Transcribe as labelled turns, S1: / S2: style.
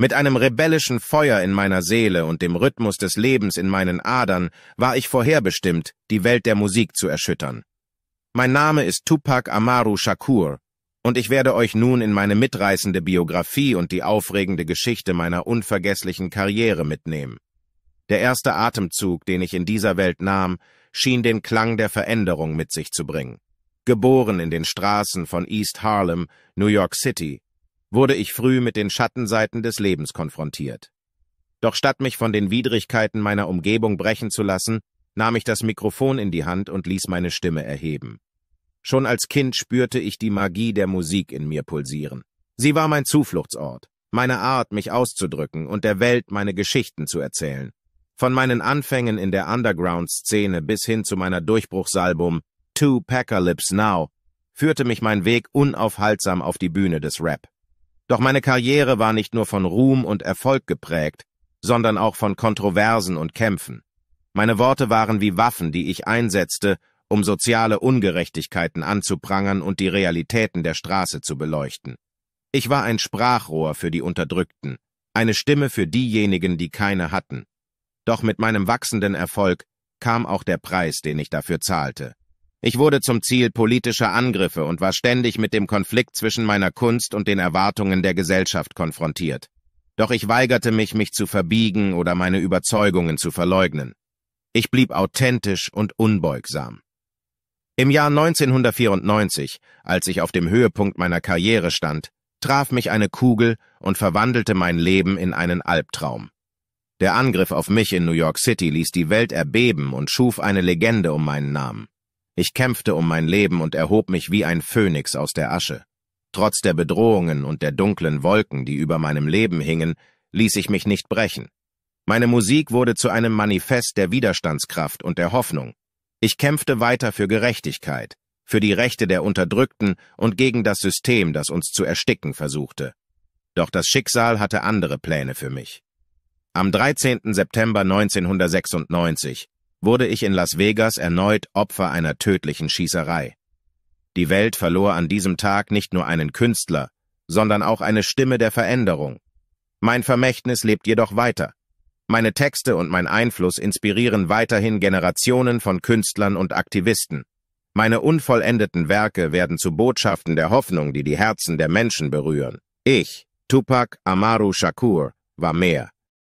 S1: Mit einem rebellischen Feuer in meiner Seele und dem Rhythmus des Lebens in meinen Adern war ich vorherbestimmt, die Welt der Musik zu erschüttern. Mein Name ist Tupac Amaru Shakur, und ich werde euch nun in meine mitreißende Biografie und die aufregende Geschichte meiner unvergesslichen Karriere mitnehmen. Der erste Atemzug, den ich in dieser Welt nahm, schien den Klang der Veränderung mit sich zu bringen. Geboren in den Straßen von East Harlem, New York City, wurde ich früh mit den Schattenseiten des Lebens konfrontiert. Doch statt mich von den Widrigkeiten meiner Umgebung brechen zu lassen, nahm ich das Mikrofon in die Hand und ließ meine Stimme erheben. Schon als Kind spürte ich die Magie der Musik in mir pulsieren. Sie war mein Zufluchtsort, meine Art, mich auszudrücken und der Welt meine Geschichten zu erzählen. Von meinen Anfängen in der Underground-Szene bis hin zu meiner Durchbruchsalbum Two Packer Lips Now führte mich mein Weg unaufhaltsam auf die Bühne des Rap. Doch meine Karriere war nicht nur von Ruhm und Erfolg geprägt, sondern auch von Kontroversen und Kämpfen. Meine Worte waren wie Waffen, die ich einsetzte, um soziale Ungerechtigkeiten anzuprangern und die Realitäten der Straße zu beleuchten. Ich war ein Sprachrohr für die Unterdrückten, eine Stimme für diejenigen, die keine hatten. Doch mit meinem wachsenden Erfolg kam auch der Preis, den ich dafür zahlte. Ich wurde zum Ziel politischer Angriffe und war ständig mit dem Konflikt zwischen meiner Kunst und den Erwartungen der Gesellschaft konfrontiert. Doch ich weigerte mich, mich zu verbiegen oder meine Überzeugungen zu verleugnen. Ich blieb authentisch und unbeugsam. Im Jahr 1994, als ich auf dem Höhepunkt meiner Karriere stand, traf mich eine Kugel und verwandelte mein Leben in einen Albtraum. Der Angriff auf mich in New York City ließ die Welt erbeben und schuf eine Legende um meinen Namen. Ich kämpfte um mein Leben und erhob mich wie ein Phönix aus der Asche. Trotz der Bedrohungen und der dunklen Wolken, die über meinem Leben hingen, ließ ich mich nicht brechen. Meine Musik wurde zu einem Manifest der Widerstandskraft und der Hoffnung. Ich kämpfte weiter für Gerechtigkeit, für die Rechte der Unterdrückten und gegen das System, das uns zu ersticken versuchte. Doch das Schicksal hatte andere Pläne für mich. Am 13. September 1996 wurde ich in Las Vegas erneut Opfer einer tödlichen Schießerei. Die Welt verlor an diesem Tag nicht nur einen Künstler, sondern auch eine Stimme der Veränderung. Mein Vermächtnis lebt jedoch weiter. Meine Texte und mein Einfluss inspirieren weiterhin Generationen von Künstlern und Aktivisten. Meine unvollendeten Werke werden zu Botschaften der Hoffnung, die die Herzen der Menschen berühren. Ich, Tupac Amaru Shakur, war mehr.